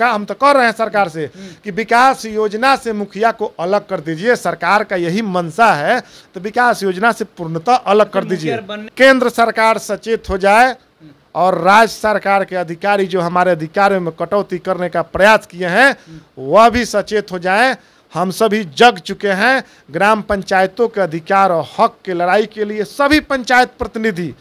का हम तो कह रहे हैं सरकार से हम्म, हम्म। कि विकास योजना से मुखिया को अलग कर दीजिए सरकार का यही मंशा है तो विकास योजना से पूर्णतः अलग कर तो दीजिए केंद्र सरकार सचेत हो जाए हम्म। और राज्य सरकार के अधिकारी जो हमारे अधिकारियों में कटौती करने का प्रयास किए हैं वह भी सचेत हो जाए हम सभी जग चुके हैं ग्राम पंचायतों के अधिकार और हक के लड़ाई के लिए सभी पंचायत प्रतिनिधि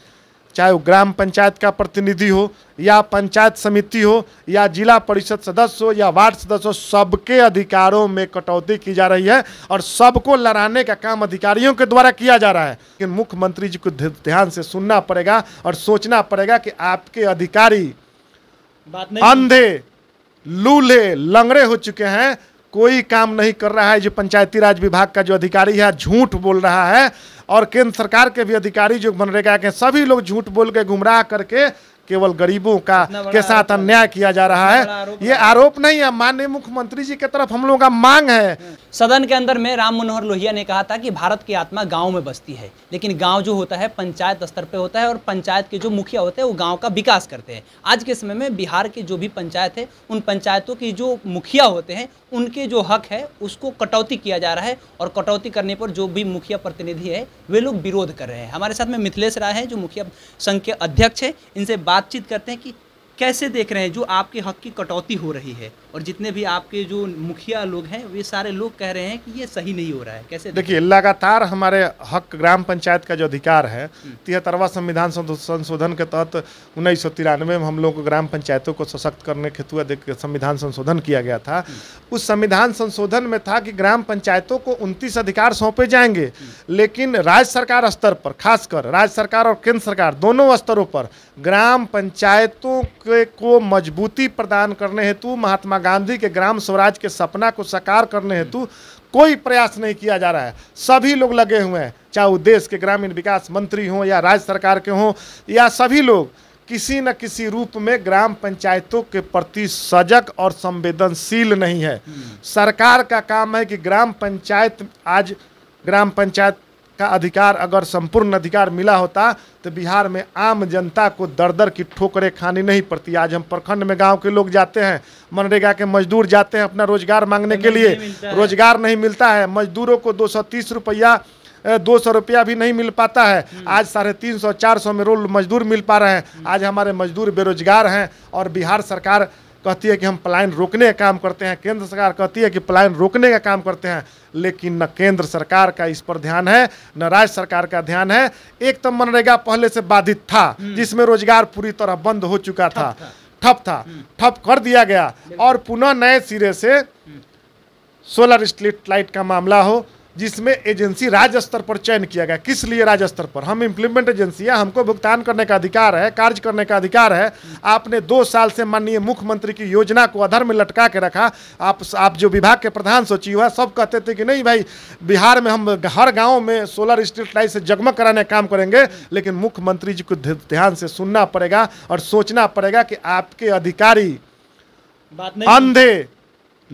चाहे वो ग्राम पंचायत का प्रतिनिधि हो या पंचायत समिति हो या जिला परिषद सदस्य हो या वार्ड सदस्य हो सबके अधिकारों में कटौती की जा रही है और सबको लड़ाने का काम अधिकारियों के द्वारा किया जा रहा है लेकिन मुख्यमंत्री जी को ध्यान से सुनना पड़ेगा और सोचना पड़ेगा कि आपके अधिकारी अंधे लूल्हे लंगड़े हो चुके हैं कोई काम नहीं कर रहा है जो पंचायती राज विभाग का जो अधिकारी है झूठ बोल रहा है और केंद्र सरकार के भी अधिकारी जो मनरेगा के सभी लोग झूठ बोल के गुमराह करके केवल गरीबों का के साथ अन्याय किया जा रहा है ये आरोप नहीं है माननीय मुख्यमंत्री जी की तरफ हम लोगों का मांग है सदन के अंदर में राम मनोहर लोहिया ने कहा था कि भारत की आत्मा गांव में बसती है लेकिन गांव जो होता है पंचायत स्तर पे होता है और पंचायत के जो मुखिया होते हैं वो गांव का विकास करते हैं आज के समय में बिहार के जो भी पंचायत है उन पंचायतों की जो मुखिया होते हैं उनके जो हक है उसको कटौती किया जा रहा है और कटौती करने पर जो भी मुखिया प्रतिनिधि है वे लोग विरोध कर रहे हैं हमारे साथ में मिथिलेश राय है जो मुखिया संघ के अध्यक्ष है इनसे बात बातचीत करते हैं कि कैसे देख रहे हैं जो आपके हक की कटौती हो रही है और जितने भी आपके जो मुखिया लोग हैं वे सारे लोग कह रहे हैं कि ये सही नहीं हो रहा है कैसे देखिए लगातार हमारे हक ग्राम पंचायत का जो अधिकार है हम्म। तिहत्तरवा संविधान संशोधन के तहत उन्नीस में हम लोग ग्राम पंचायतों को सशक्त करने के हेतु संविधान संशोधन किया गया था हम्म। उस संविधान संशोधन में था कि ग्राम पंचायतों को उनतीस अधिकार सौंपे जाएंगे हम्म। लेकिन राज्य सरकार स्तर पर खासकर राज्य सरकार और केंद्र सरकार दोनों स्तरों पर ग्राम पंचायतों के को मजबूती प्रदान करने हेतु महात्मा गांधी के ग्राम स्वराज के सपना को साकार करने हेतु कोई प्रयास नहीं किया जा रहा है सभी लोग लगे हुए हैं चाहे वो देश के ग्रामीण विकास मंत्री हों या राज्य सरकार के हों या सभी लोग किसी न किसी रूप में ग्राम पंचायतों के प्रति सजग और संवेदनशील नहीं है हम्म। सरकार का काम है कि ग्राम पंचायत आज ग्राम पंचायत का अधिकार अगर संपूर्ण अधिकार मिला होता तो बिहार में आम जनता को दर दर की ठोकरें खानी नहीं पड़ती आज हम प्रखंड में गांव के लोग जाते हैं मनरेगा के मजदूर जाते हैं अपना रोजगार मांगने के लिए रोजगार नहीं मिलता है मजदूरों को दो सौ तीस रुपया दो सौ रुपया भी नहीं मिल पाता है हम्म। आज साढ़े तीन सौ चार सौ में रोल मजदूर मिल पा रहे हैं हम्म। आज हमारे मजदूर बेरोजगार हैं और बिहार सरकार कहती है कि हम पलायन रोकने का काम करते हैं केंद्र सरकार कहती है कि पलायन रोकने का काम करते हैं लेकिन न केंद्र सरकार का इस पर ध्यान है न राज्य सरकार का ध्यान है एक तो मनरेगा पहले से बाधित था हम्म। जिसमें रोजगार पूरी तरह बंद हो चुका था ठप था हम्म। ठप कर दिया गया और पुनः नए सिरे से हम्म। सोलर स्ट्रीट लाइट का मामला हो जिसमें एजेंसी राज्य स्तर पर चयन किया गया किस लिए राज्य स्तर पर हम इम्प्लीमेंट एजेंसी है हमको भुगतान करने का अधिकार है कार्य करने का अधिकार है आपने दो साल से माननीय मुख्यमंत्री की योजना को अधर में लटका के रखा आप आप जो विभाग के प्रधान सचिव है सब कहते थे कि नहीं भाई बिहार में हम हर गाँव में सोलर स्ट्रीट लाइट से जगमग कराने काम करेंगे लेकिन मुख्यमंत्री जी को ध्यान से सुनना पड़ेगा और सोचना पड़ेगा कि आपके अधिकारी अंधे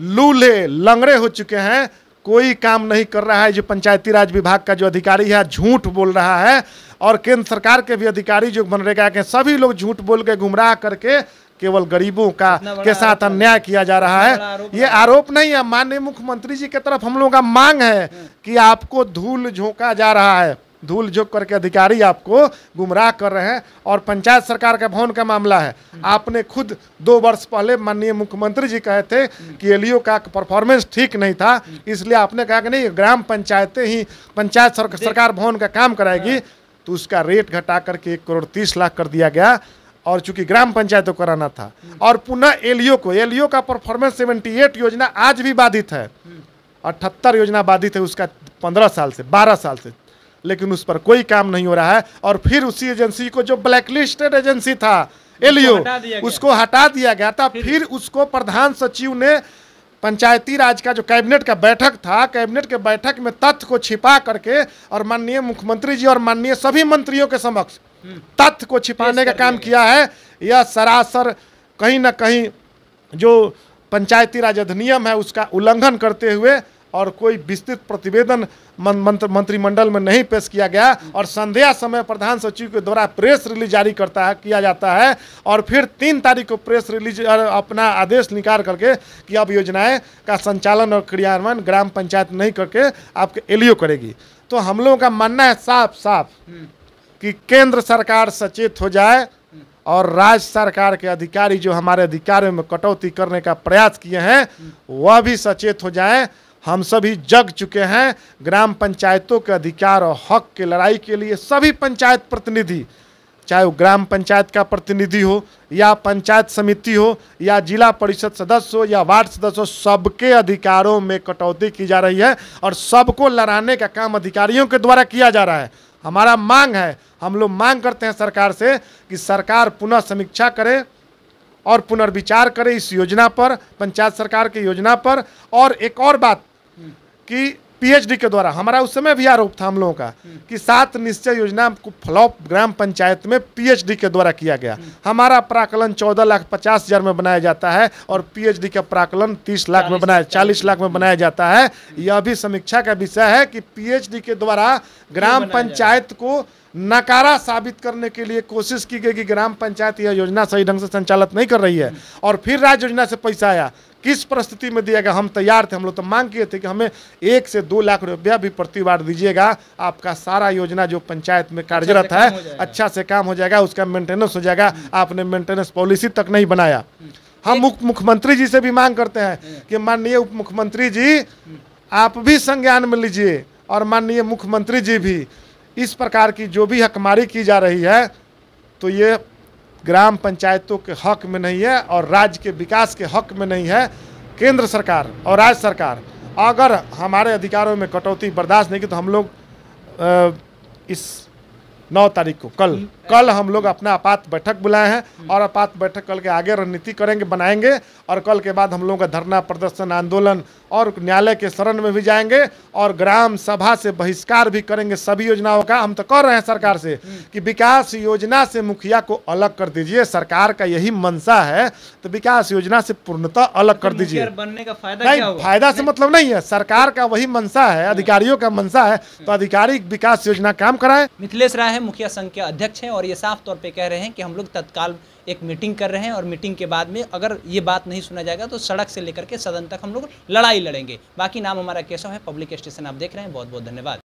लूल्हे लंगड़े हो चुके हैं कोई काम नहीं कर रहा है जो पंचायती राज विभाग का जो अधिकारी है झूठ बोल रहा है और केंद्र सरकार के भी अधिकारी जो मनरेगा के सभी लोग झूठ बोल के गुमराह करके केवल गरीबों का के साथ अन्याय किया जा रहा है ये आरोप नहीं है माननीय मुख्यमंत्री जी के तरफ हम लोगों का मांग है हाँ। कि आपको धूल झोंका जा रहा है धूल झोंक करके अधिकारी आपको गुमराह कर रहे हैं और पंचायत सरकार का भवन का मामला है आपने खुद दो वर्ष पहले माननीय मुख्यमंत्री जी कहे थे कि एलियो का परफॉर्मेंस ठीक नहीं था इसलिए आपने कहा कि नहीं ग्राम पंचायतें ही पंचायत सरकार भवन का काम कराएगी हाँ। तो उसका रेट घटा करके एक करोड़ तीस लाख कर दिया गया और चूंकि ग्राम पंचायतों को कराना था और पुनः एलियो को एलियो का परफॉर्मेंस सेवेंटी एट योजना आज भी बाधित है अठहत्तर योजना बाधित है उसका पंद्रह साल से बारह साल से लेकिन उस पर कोई काम नहीं हो रहा है और फिर उसी एजेंसी को जो ब्लैकलिस्टेड एजेंसी था एलियो उसको हटा दिया गया था फिर उसको प्रधान सचिव ने पंचायती राज का जो कैबिनेट का बैठक था कैबिनेट के बैठक में तथ्य को छिपा करके और माननीय मुख्यमंत्री जी और माननीय सभी मंत्रियों के समक्ष हम्म। तथ्य को छिपाने का काम किया है यह सरासर कहीं ना कहीं जो पंचायती राज अधिनियम है उसका उल्लंघन करते हुए और कोई विस्तृत प्रतिवेदन मंत्रिमंडल में नहीं पेश किया गया और संध्या समय प्रधान सचिव के द्वारा प्रेस रिलीज जारी करता है किया जाता है और फिर तीन तारीख को प्रेस रिलीज अपना आदेश निकाल करके कि अब योजनाएं का संचालन और क्रियान्वयन ग्राम पंचायत नहीं करके आपके एलियो करेगी तो हम लोगों का मानना है साफ साफ कि केंद्र सरकार सचेत हो जाए और राज्य सरकार के अधिकारी जो हमारे अधिकारियों में कटौती करने का प्रयास किए हैं वह भी सचेत हो जाएं हम सभी जग चुके हैं ग्राम पंचायतों के अधिकार और हक के लड़ाई के लिए सभी पंचायत प्रतिनिधि चाहे वो ग्राम पंचायत का प्रतिनिधि हो या पंचायत समिति हो या जिला परिषद सदस्य हो या वार्ड सदस्य हो सबके अधिकारों में कटौती की जा रही है और सबको लड़ाने का काम अधिकारियों के द्वारा किया जा रहा है हमारा मांग है हम लोग मांग करते हैं सरकार से कि सरकार पुनः समीक्षा करे और पुनर्विचार करे इस योजना पर पंचायत सरकार की योजना पर और एक और बात कि पीएचडी के द्वारा हमारा उस समय भी आरोप था हम लोगों का कि सात निश्चय योजना को फ्लॉप ग्राम पंचायत में पीएचडी के द्वारा किया गया हमारा प्राकलन चौदह लाख पचास हजार में बनाया जाता है और पीएचडी का प्राकलन तीस लाख में बनाया चालीस लाख में बनाया जाता है यह भी समीक्षा का विषय है कि पीएचडी के द्वारा ग्राम पंचायत को नकारा साबित करने के लिए कोशिश की गई कि ग्राम पंचायत यह योजना सही ढंग से संचालित नहीं कर रही है और फिर राज्य योजना से पैसा आया किस परिस्थिति में दिएगा हम तैयार थे हम लोग तो मांग किए थे कि हमें एक से दो लाख रुपया भी प्रतिवार दीजिएगा आपका सारा योजना जो पंचायत में कार्यरत अच्छा, है अच्छा से काम हो जाएगा उसका मेंटेनेंस हो जाएगा हम्म। आपने मेंटेनेंस पॉलिसी तक नहीं बनाया हम्म। हम उप मुख्यमंत्री जी से भी मांग करते हैं हम्म। कि माननीय उप मुख्यमंत्री जी आप भी संज्ञान में लीजिए और माननीय मुख्यमंत्री जी भी इस प्रकार की जो भी हकमारी की जा रही है तो ये ग्राम पंचायतों के हक में नहीं है और राज्य के विकास के हक में नहीं है केंद्र सरकार और राज्य सरकार अगर हमारे अधिकारों में कटौती बर्दाश्त नहीं की तो हम लोग इस नौ तारीख को कल कल हम लोग अपना आपात बैठक बुलाए हैं और आपात बैठक कल के आगे रणनीति करेंगे बनाएंगे और कल के बाद हम लोग का धरना प्रदर्शन आंदोलन और न्यायालय के शरण में भी जाएंगे और ग्राम सभा से बहिष्कार भी करेंगे सभी योजनाओं का हम तो कर रहे हैं सरकार से कि विकास योजना से मुखिया को अलग कर दीजिए सरकार का यही मनसा है तो विकास योजना से पूर्णतः अलग कर तो दीजिए बनने का फायदा नहीं फायदा से मतलब नहीं है सरकार का वही मनसा है हाँ। अधिकारियों का मनसा है तो हाँ। अधिकारी विकास योजना काम कराए मिथिलेश राय है मुखिया संघ के अध्यक्ष है और ये साफ तौर पे कह रहे हैं कि हम लोग तत्काल एक मीटिंग कर रहे हैं और मीटिंग के बाद में अगर ये बात नहीं सुना जाएगा तो सड़क से लेकर के सदन तक हम लोग लड़ाई लड़ेंगे बाकी नाम हमारा कैसा है पब्लिक स्टेशन आप देख रहे हैं बहुत बहुत धन्यवाद